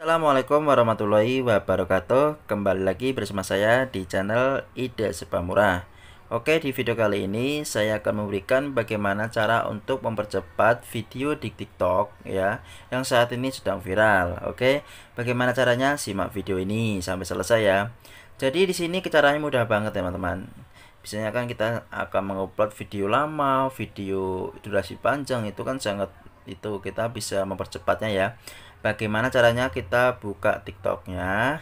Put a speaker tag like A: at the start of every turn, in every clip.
A: Assalamualaikum warahmatullahi wabarakatuh Kembali lagi bersama saya di channel Ide Sebab Murah Oke di video kali ini saya akan memberikan bagaimana cara untuk mempercepat video di tiktok ya Yang saat ini sedang viral Oke bagaimana caranya simak video ini sampai selesai ya Jadi di sini caranya mudah banget teman-teman biasanya kan kita akan mengupload video lama video durasi panjang itu kan sangat itu kita bisa mempercepatnya ya bagaimana caranya kita buka tiktoknya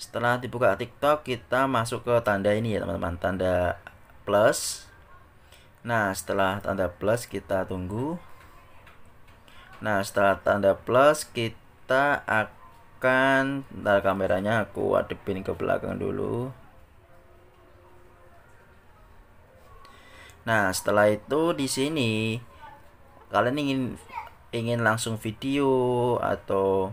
A: setelah dibuka tiktok kita masuk ke tanda ini ya teman-teman tanda plus nah setelah tanda plus kita tunggu nah setelah tanda plus kita akan ntar kameranya aku adepin ke belakang dulu Nah, setelah itu di sini kalian ingin ingin langsung video atau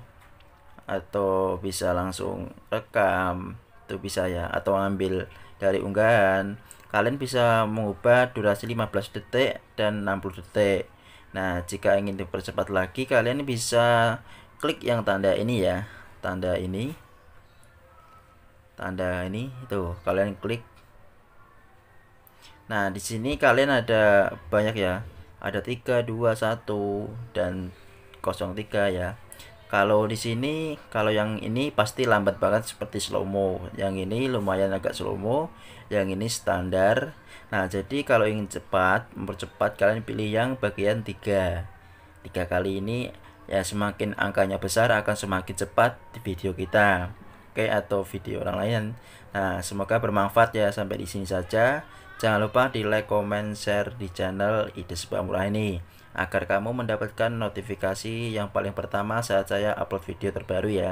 A: atau bisa langsung rekam itu bisa ya atau ambil dari unggahan kalian bisa mengubah durasi 15 detik dan 60 detik nah jika ingin dipercepat lagi kalian bisa klik yang tanda ini ya tanda ini tanda ini itu kalian klik Nah, di sini kalian ada banyak ya. Ada 3, 2, 1 dan 03 ya. Kalau di sini kalau yang ini pasti lambat banget seperti slow mo. Yang ini lumayan agak slow mo, yang ini standar. Nah, jadi kalau ingin cepat, mempercepat kalian pilih yang bagian 3. 3 kali ini ya semakin angkanya besar akan semakin cepat di video kita. Oke atau video orang lain. Nah, semoga bermanfaat ya sampai di sini saja. Jangan lupa di like, comment, share di channel Ide Sebuah Murah ini agar kamu mendapatkan notifikasi yang paling pertama saat saya upload video terbaru ya.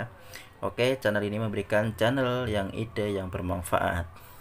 A: Oke, channel ini memberikan channel yang ide yang bermanfaat.